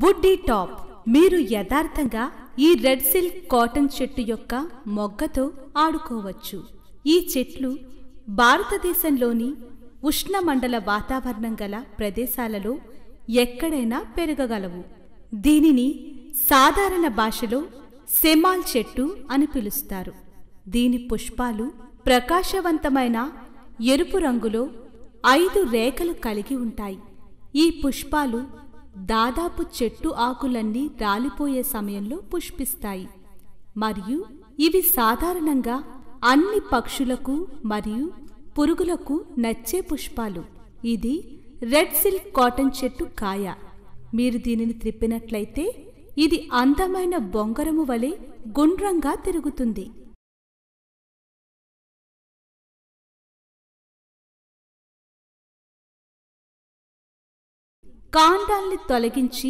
buddy top మీరు యథార్థంగా ఈ రెడ్ సిల్క్ కాటన్ చెట్టు యొక్క మొగ్గతో ఆడుకోవచ్చు ఈ చెట్లు భారతదేశంలోని ఉష్ణమండల వాతావరణం గల ప్రదేశాలలో ఎక్కడైనా పెరగగలవు దీనిని సాధారణ భాషలో సెమాల్ చెట్టు అని పిలుస్తారు దీని పుష్పాలు ప్రకాశవంతమైన ఎరుపు రంగులో ఐదు రేఖలు కలిగి ఉంటాయి ఈ పుష్పాలు దాదాపు చెట్టు ఆకులన్నీ రాలిపోయే సమయంలో పుష్పిస్తాయి మరియు ఇవి సాధారణంగా అన్ని పక్షులకు మరియు పురుగులకు నచ్చే పుష్పాలు ఇది రెడ్ సిల్క్ కాటన్ చెట్టు కాయ మీరు దీనిని త్రిప్పినట్లయితే ఇది అందమైన బొంగరము వలె గుండ్రంగా తిరుగుతుంది కాండాల్ని తొలగించి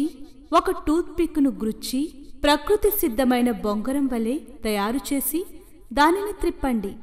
ఒక టూత్ పిక్ను గుచ్చి ప్రకృతి సిద్ధమైన బొంగరం వలె తయారు చేసి దానిని త్రిప్పండి